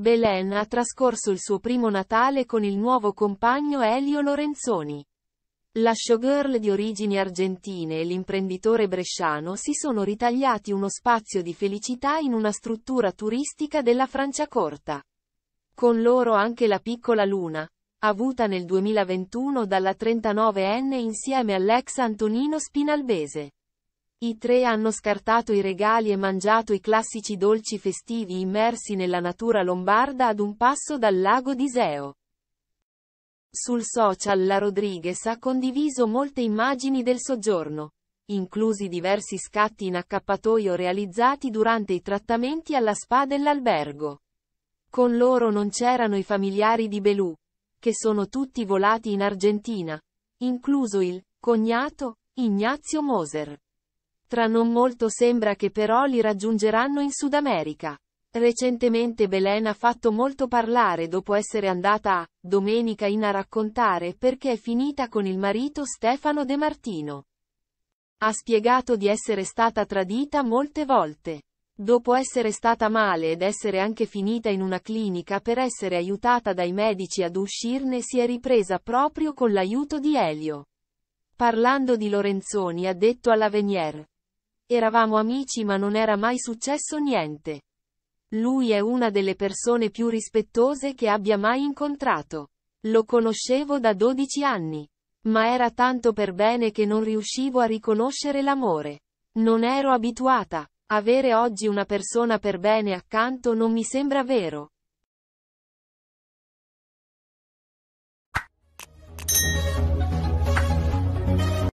Belen ha trascorso il suo primo Natale con il nuovo compagno Elio Lorenzoni. La showgirl di origini argentine e l'imprenditore bresciano si sono ritagliati uno spazio di felicità in una struttura turistica della Franciacorta. Con loro anche la piccola Luna, avuta nel 2021 dalla 39enne insieme all'ex Antonino Spinalbese. I tre hanno scartato i regali e mangiato i classici dolci festivi immersi nella natura lombarda ad un passo dal lago di Seo. Sul social la Rodriguez ha condiviso molte immagini del soggiorno, inclusi diversi scatti in accappatoio realizzati durante i trattamenti alla spa dell'albergo. Con loro non c'erano i familiari di Belù, che sono tutti volati in Argentina, incluso il cognato Ignazio Moser. Tra non molto sembra che però li raggiungeranno in Sud America. Recentemente Belen ha fatto molto parlare dopo essere andata a Domenica in a raccontare perché è finita con il marito Stefano De Martino. Ha spiegato di essere stata tradita molte volte. Dopo essere stata male ed essere anche finita in una clinica per essere aiutata dai medici ad uscirne si è ripresa proprio con l'aiuto di Elio. Parlando di Lorenzoni ha detto alla Venier, Eravamo amici ma non era mai successo niente. Lui è una delle persone più rispettose che abbia mai incontrato. Lo conoscevo da 12 anni. Ma era tanto per bene che non riuscivo a riconoscere l'amore. Non ero abituata. Avere oggi una persona per bene accanto non mi sembra vero.